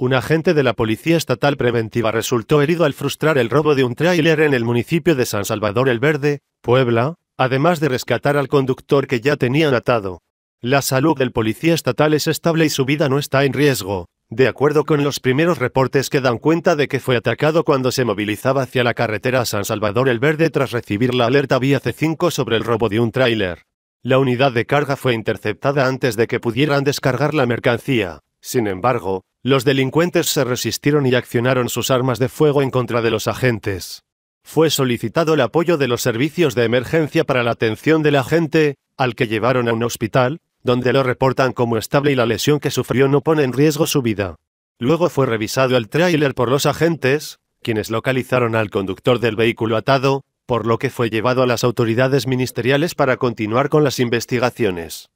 Un agente de la Policía Estatal Preventiva resultó herido al frustrar el robo de un tráiler en el municipio de San Salvador el Verde, Puebla, además de rescatar al conductor que ya tenían atado. La salud del policía estatal es estable y su vida no está en riesgo, de acuerdo con los primeros reportes que dan cuenta de que fue atacado cuando se movilizaba hacia la carretera San Salvador el Verde tras recibir la alerta vía C5 sobre el robo de un tráiler. La unidad de carga fue interceptada antes de que pudieran descargar la mercancía. Sin embargo, los delincuentes se resistieron y accionaron sus armas de fuego en contra de los agentes. Fue solicitado el apoyo de los servicios de emergencia para la atención del agente, al que llevaron a un hospital, donde lo reportan como estable y la lesión que sufrió no pone en riesgo su vida. Luego fue revisado el tráiler por los agentes, quienes localizaron al conductor del vehículo atado, por lo que fue llevado a las autoridades ministeriales para continuar con las investigaciones.